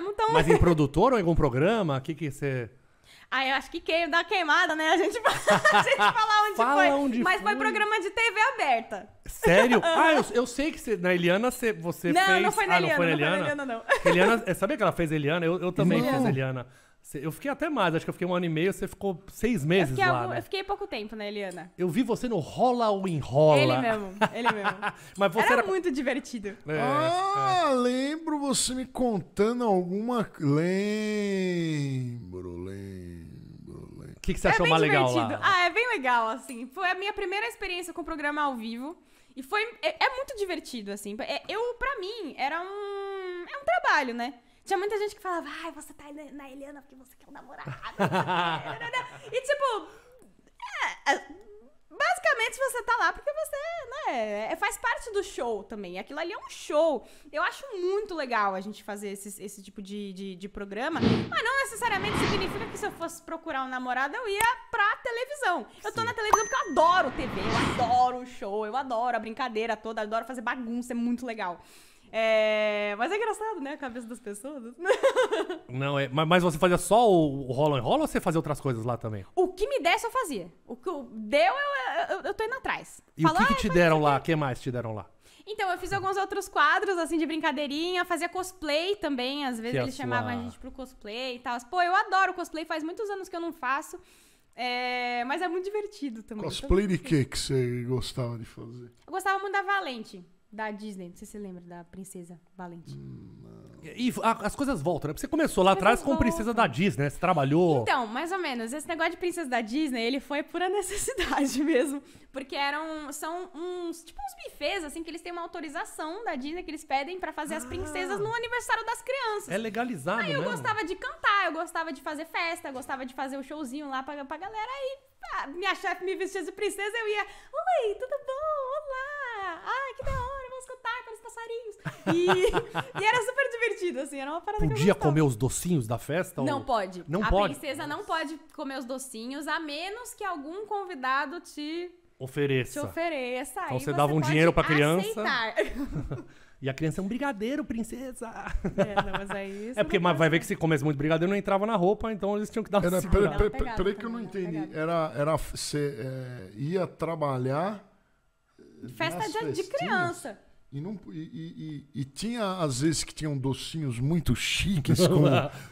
mesmo. Então... Mas em assim. produtor ou em algum programa? O que que você... Ah, eu acho que queio da queimada, né? A gente, fala, a gente onde fala foi. Onde mas foi. foi programa de TV aberta. Sério? ah, eu, eu sei que você, na Eliana você, não, fez. Não, foi na ah, Eliana, não foi na Eliana, não. Foi na Eliana, não. Eliana é, sabia que ela fez Eliana? Eu, eu também não. fiz Eliana. Eu fiquei até mais, acho que eu fiquei um ano e meio, você ficou seis meses eu lá. Algum, né? Eu fiquei pouco tempo, né, Eliana? Eu vi você no Rola ou Enrola. Ele mesmo, ele mesmo. Mas você era, era... muito divertido. É, ah, é. lembro você me contando alguma. Lembro, lembro que, que você achou é mais legal lá? Ah, é bem legal, assim. Foi a minha primeira experiência com o programa ao vivo. E foi... É, é muito divertido, assim. É, eu, pra mim, era um... É um trabalho, né? Tinha muita gente que falava, ai, você tá na Eliana porque você quer um namorado. Né, né, né, e, tipo... É, é basicamente você tá lá porque você, né, é, faz parte do show também. Aquilo ali é um show. Eu acho muito legal a gente fazer esse, esse tipo de, de, de programa, mas não necessariamente significa que se eu fosse procurar um namorado, eu ia pra televisão. Eu tô na televisão porque eu adoro TV, eu adoro o show, eu adoro a brincadeira toda, adoro fazer bagunça, é muito legal. É... Mas é engraçado, né? A cabeça das pessoas. Não, é... mas você fazia só o rola and rola ou você fazia outras coisas lá também? O que me desse eu fazia. O que deu, eu, eu, tô indo atrás. E o que, ah, que te deram lá? O que mais te deram lá? Então, eu fiz alguns outros quadros, assim, de brincadeirinha, fazia cosplay também, às vezes que é eles a chamavam a gente pro cosplay e tal. Pô, eu adoro cosplay, faz muitos anos que eu não faço. É... mas é muito divertido também. Cosplay de que, que você gostava de fazer? Eu gostava muito da Valente da Disney. Não sei se você lembra da Princesa Valente. e, a, as coisas voltam, né? Você começou lá atrás com Princesa da Disney, né? Você trabalhou. Então, mais ou menos. Esse negócio de Princesa da Disney, ele foi pura necessidade mesmo. Porque eram. São uns. Tipo uns bifes assim, que eles têm uma autorização da Disney que eles pedem para fazer ah, as princesas no aniversário das crianças. É legalizado, Aí eu gostava de cantar, eu gostava de fazer festa, eu gostava de fazer o um showzinho lá pra, pra galera. Aí ah, minha chefe me vestia de princesa, eu ia. Oi, tudo bom? E, e era super divertido, assim, era uma parada Podia que comer os docinhos da festa? Não ou... pode. Não a pode. princesa não pode comer os docinhos, a menos que algum convidado te ofereça. Te ofereça. Então você dava um dinheiro pra criança. e a criança é um brigadeiro, princesa. É, não, mas é isso. É porque mas vai ver que se comesse muito brigadeiro, não entrava na roupa, então eles tinham que dar era, pera, pera, pera, Peraí que eu não entendi. Era, era você é, ia trabalhar. Festa de, de criança. E, não, e, e, e, tinha, às vezes, que tinham docinhos muito chiques, como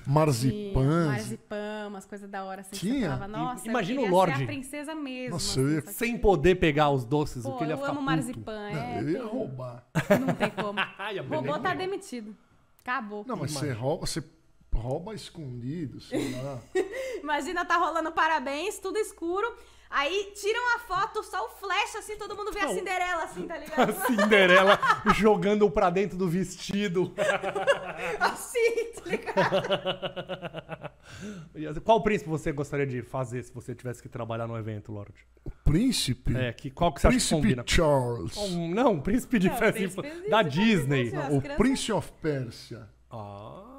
marzipãs. Marzipã, umas coisas da hora. Assim, tinha? Falava, Nossa, Imagina o Lorde. a princesa mesmo. Nossa, assim, ia... Sem poder pegar os doces, Pô, o que ele ia ficar Eu amo puto. É, eu ia tem... roubar. Não tem como. É robô tá demitido. Acabou. Não, mas você rouba, você rouba escondido, sei lá. Imagina, tá rolando parabéns, tudo escuro. Aí tiram a foto, só o flash, assim, todo mundo vê a Cinderela, assim, tá ligado? A Cinderela jogando pra dentro do vestido. assim, tá ligado? Assim, qual príncipe você gostaria de fazer se você tivesse que trabalhar no evento, Lorde? Príncipe? É, que, qual que você príncipe acha que combina? Charles. Um, não, príncipe de é, príncipe, da Disney. o Príncipe of Pérsia. Ah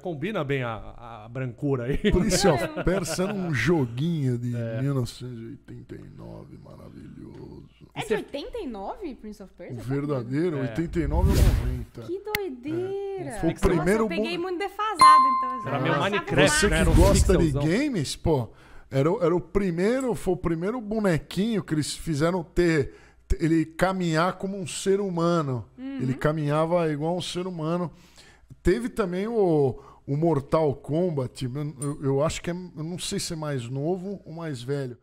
combina bem a, a brancura aí. Prince of é. Persia era um joguinho de é. 1989, maravilhoso. É de 89, Prince of Persia? O verdadeiro, é. 89 ou 90. Que doideira! É. Foi o é Nossa, primeiro... eu peguei muito defasado, então. Assim, era meu Minecraft, Você que né? gosta de games, pô, era, era o primeiro, foi o primeiro bonequinho que eles fizeram ter ele caminhar como um ser humano. Uhum. Ele caminhava igual um ser humano. Teve também o, o Mortal Kombat, eu, eu acho que é, eu não sei se é mais novo ou mais velho.